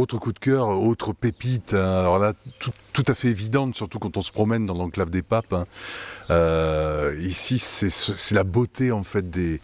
Autre coup de cœur, autre pépite, hein. alors là, tout, à fait évidente, surtout quand on se promène dans l'enclave des papes. Hein. Euh, ici, c'est la beauté en fait des,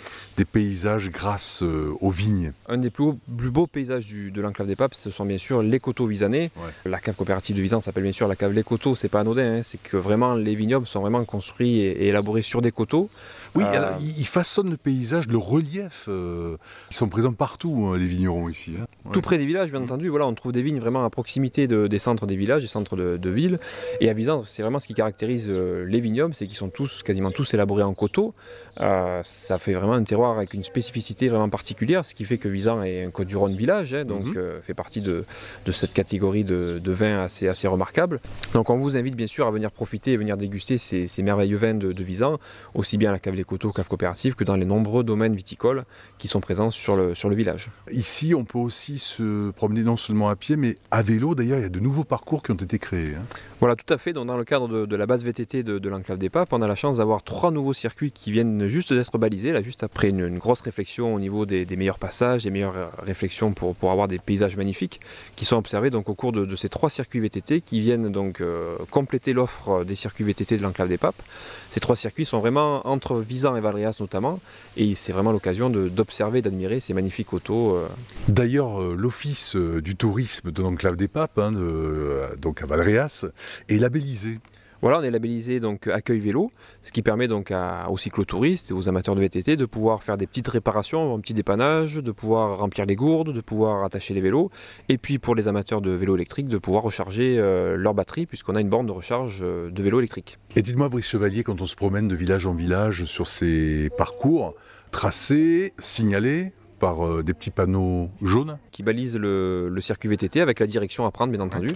paysages grâce euh, aux vignes. Un des plus, beaux, paysages de l'enclave des papes, ce sont bien sûr les coteaux visanés. La cave coopérative de Visan s'appelle bien sûr la cave Les Coteaux, c'est pas anodin, hein. c'est que vraiment les vignobles sont vraiment construits et, élaborés sur des coteaux. Oui, euh, ils façonnent le paysage, le relief. ils sont présents partout, les vignerons ici. Tout près des villages, bien mm. entendu on trouve des vignes vraiment à proximité des centres des villages, des centres de, de villes. Et à Visan, c'est vraiment ce qui caractérise euh, les vignobles, c'est qu'ils sont tous, quasiment tous élaborés en coteaux. Euh, ça fait vraiment un terroir avec une spécificité vraiment particulière, ce qui fait que Visan est un Côte du Rhône village, hein, donc mhm. euh, fait partie de, cette catégorie de, vins assez, assez remarquables. Donc on vous invite bien sûr à venir profiter et venir déguster ces, merveilleux vins de, Visan, aussi bien à la cave des coteaux, cave coopérative, que dans les nombreux domaines viticoles qui sont présents sur le, sur le village. Ici, on peut aussi se promener non seulement à pied, mais à vélo. D'ailleurs, il y a de nouveaux parcours qui ont été créés. Hein. Voilà, tout à fait. Donc, dans le cadre de, la base VTT de, l'enclave des Papes, on a la chance d'avoir trois nouveaux circuits qui viennent juste d'être balisés, là, juste après une, grosse réflexion au niveau des, meilleurs passages, des meilleures réflexions pour, pour, avoir des paysages magnifiques, qui sont observés donc, au cours de, ces trois circuits VTT qui viennent donc euh, compléter l'offre des circuits VTT de l'enclave des Papes. Ces trois circuits sont vraiment entre Visan et Valrias notamment, et c'est vraiment l'occasion d'observer, d'admirer ces magnifiques autos. Euh. D'ailleurs, euh, l'Office du tourisme de l'enclave des papes, hein, euh, donc à Valréas, est labellisé. Voilà, on est labellisé donc accueil vélo, ce qui permet donc aux cyclotouristes et aux amateurs de VTT de pouvoir faire des petites réparations, un petit dépannage, de pouvoir remplir les gourdes, de pouvoir attacher les vélos, et puis pour les amateurs de vélo électrique de pouvoir recharger euh, leur batterie puisqu'on a une borne de recharge euh, de vélo électrique. Et dites-moi Brice Chevalier, quand on se promène de village en village sur ces parcours tracés, signalés, par euh, des petits panneaux jaunes. Qui balisent le, circuit VTT avec la direction à prendre, bien entendu.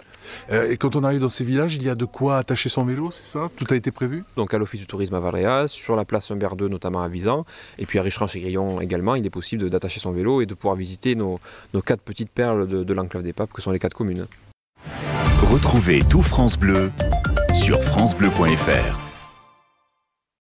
Euh, et quand on arrive dans ces villages, il y a de quoi attacher son vélo, c'est ça Tout a été prévu Donc à l'Office du tourisme à Valéas, sur la place Humbert 2, notamment à Visan, et puis à Richranche et Grillon également, il est possible d'attacher son vélo et de pouvoir visiter nos, quatre petites perles de, de l'enclave des Papes, que sont les quatre communes. Retrouvez tout France Bleu sur FranceBleu.fr.